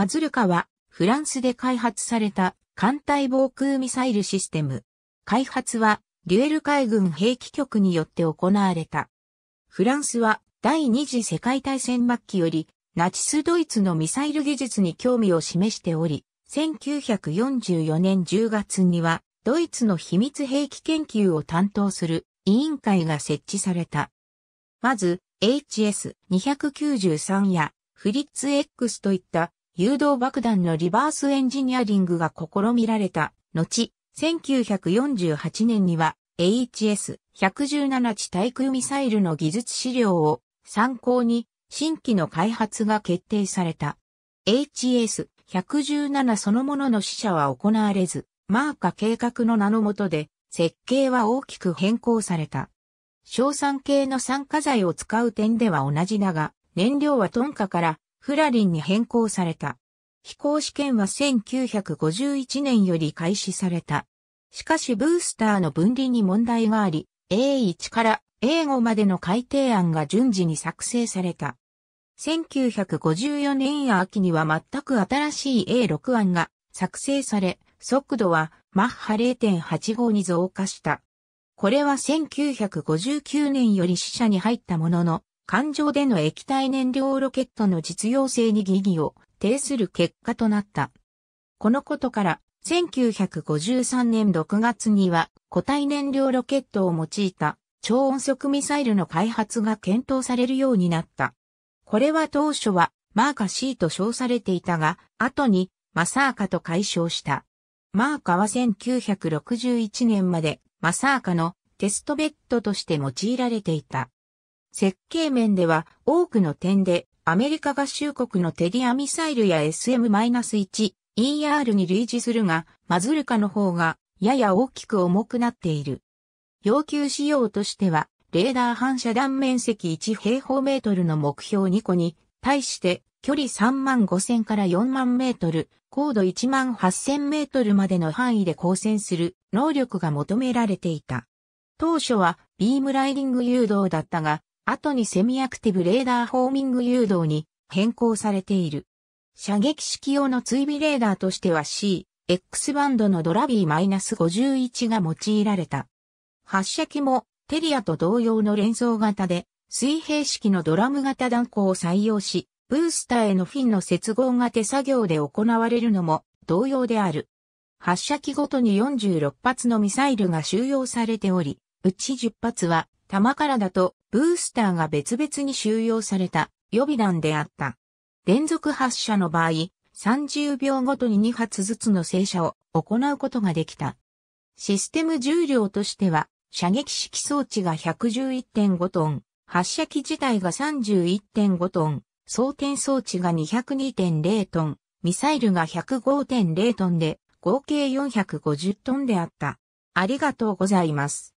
マズルカは、フランスで開発された艦隊防空ミサイルシステム。開発は、デュエル海軍兵器局によって行われた。フランスは、第二次世界大戦末期より、ナチスドイツのミサイル技術に興味を示しており、1944年10月には、ドイツの秘密兵器研究を担当する委員会が設置された。まず、HS293 やフリッツ X といった誘導爆弾のリバースエンジニアリングが試みられた後、1948年には HS117 地対空ミサイルの技術資料を参考に新規の開発が決定された。HS117 そのものの試射は行われず、マーカ計画の名のもとで設計は大きく変更された。硝酸系の酸化剤を使う点では同じだが、燃料はトンカからフラリンに変更された。飛行試験は1951年より開始された。しかしブースターの分離に問題があり、A1 から A5 までの改定案が順次に作成された。1954年秋には全く新しい A6 案が作成され、速度はマッハ0.85に増加した。これは1959年より死者に入ったものの、環状での液体燃料ロケットの実用性に疑義を呈する結果となった。このことから、1953年6月には固体燃料ロケットを用いた超音速ミサイルの開発が検討されるようになった。これは当初はマーカ C と称されていたが、後にマサーカと解消した。マーカは1961年までマサーカのテストベッドとして用いられていた。設計面では多くの点でアメリカ合衆国のテリアミサイルや SM-1ER に類似するが、マズルカの方がやや大きく重くなっている。要求仕様としては、レーダー反射弾面積1平方メートルの目標2個に対して距離3万5000から4万メートル、高度1万8000メートルまでの範囲で光線する能力が求められていた。当初はビームライディング誘導だったが、後にセミアクティブレーダーホーミング誘導に変更されている。射撃式用の追尾レーダーとしては C、X バンドのドラビー -51 が用いられた。発射機もテリアと同様の連想型で、水平式のドラム型弾光を採用し、ブースターへのフィンの接合が手作業で行われるのも同様である。発射機ごとに46発のミサイルが収容されており、うち10発は玉からだとブースターが別々に収容された予備弾であった。連続発射の場合、30秒ごとに2発ずつの正射を行うことができた。システム重量としては、射撃式装置が111.5トン、発射機自体が31.5トン、装填装置が202.0トン、ミサイルが105.0トンで、合計450トンであった。ありがとうございます。